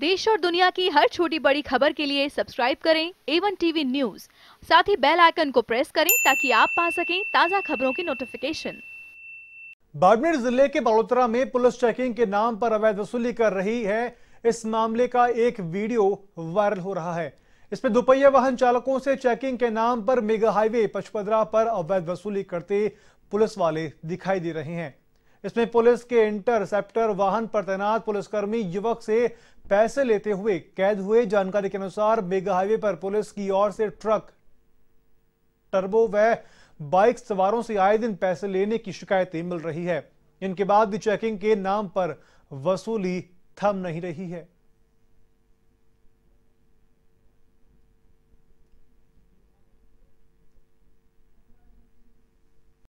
देश और दुनिया की हर छोटी बड़ी खबर के लिए सब्सक्राइब करें एवन टीवी न्यूज साथ ही बेल आइकन को प्रेस करें ताकि आप पा सकें ताज़ा खबरों की नोटिफिकेशन बाड़मेर जिले के बड़ोतरा में पुलिस चेकिंग के नाम पर अवैध वसूली कर रही है इस मामले का एक वीडियो वायरल हो रहा है इसमें दोपहिया वाहन चालकों से चेकिंग के नाम पर मेगा हाईवे पचपदरा पर अवैध वसूली करते पुलिस वाले दिखाई दे रहे हैं इसमें पुलिस के इंटरसेप्टर वाहन पर तैनात पुलिसकर्मी युवक से पैसे लेते हुए कैद हुए जानकारी के अनुसार मेगा हाईवे पर पुलिस की ओर से ट्रक टर्बो व बाइक सवारों से आए दिन पैसे लेने की शिकायतें मिल रही है इनके बाद भी चेकिंग के नाम पर वसूली थम नहीं रही है